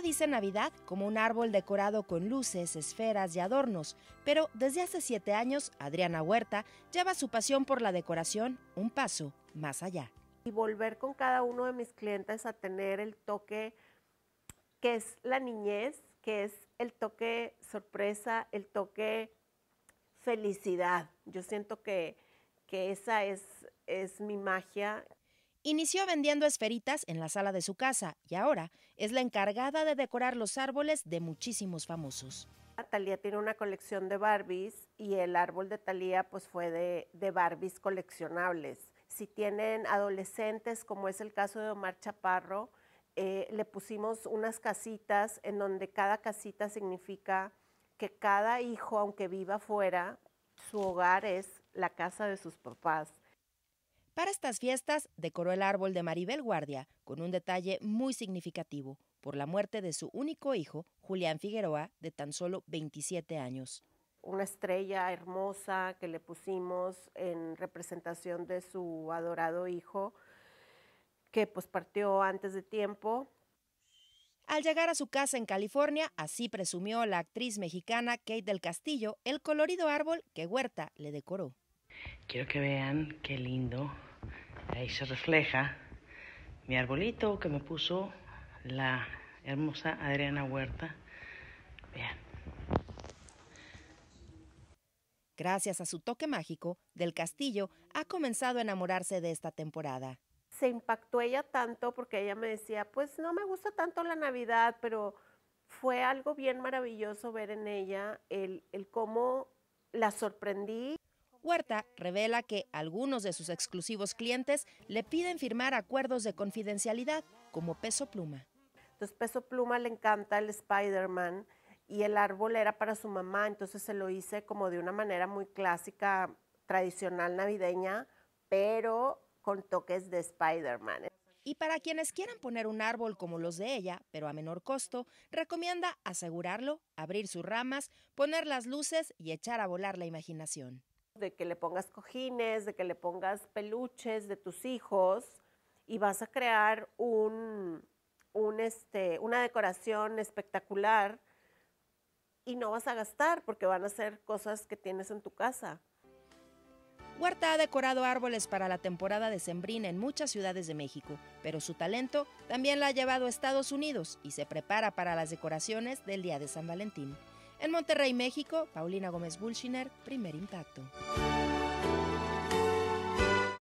dice Navidad como un árbol decorado con luces, esferas y adornos, pero desde hace siete años Adriana Huerta lleva su pasión por la decoración un paso más allá. Y volver con cada uno de mis clientes a tener el toque que es la niñez, que es el toque sorpresa, el toque felicidad. Yo siento que, esa es, es mi magia. Inició vendiendo esferitas en la sala de su casa y ahora es la encargada de decorar los árboles de muchísimos famosos. Talía tiene una colección de Barbies y el árbol de Talía pues fue de, Barbies coleccionables. Si tienen adolescentes, como es el caso de Omar Chaparro, eh, le pusimos unas casitas en donde cada casita significa que cada hijo, aunque viva fuera, su hogar es la casa de sus papás. Para estas fiestas decoró el árbol de Maribel Guardia con un detalle muy significativo por la muerte de su único hijo, Julián Figueroa, de tan solo 27 años. Una estrella hermosa que le pusimos en representación de su adorado hijo, que pues partió antes de tiempo. Al llegar a su casa en California, así presumió la actriz mexicana Kate del Castillo el colorido árbol que Huerta le decoró. Quiero que vean qué lindo. Ahí se refleja mi arbolito que me puso la hermosa Adriana Huerta. Vean. Gracias a su toque mágico, Del Castillo ha comenzado a enamorarse de esta temporada. Se impactó ella tanto porque ella me decía, pues no me gusta tanto la Navidad, pero fue algo bien maravilloso ver en ella el, el cómo la sorprendí Huerta revela que algunos de sus exclusivos clientes le piden firmar acuerdos de confidencialidad, como Peso Pluma. Entonces, Peso Pluma le encanta el Spider-Man y el árbol era para su mamá, entonces se lo hice como de una manera muy clásica, tradicional navideña, pero con toques de Spider-Man. Y para quienes quieran poner un árbol como los de ella, pero a menor costo, recomienda asegurarlo, abrir sus ramas, poner las luces y echar a volar la imaginación de que le pongas cojines, de que le pongas peluches de tus hijos y vas a crear un, un este, una decoración espectacular y no vas a gastar porque van a ser cosas que tienes en tu casa. Huerta ha decorado árboles para la temporada de Sembrina en muchas ciudades de México, pero su talento también la ha llevado a Estados Unidos y se prepara para las decoraciones del Día de San Valentín. En Monterrey, México, Paulina Gómez Bulshiner, Primer Impacto.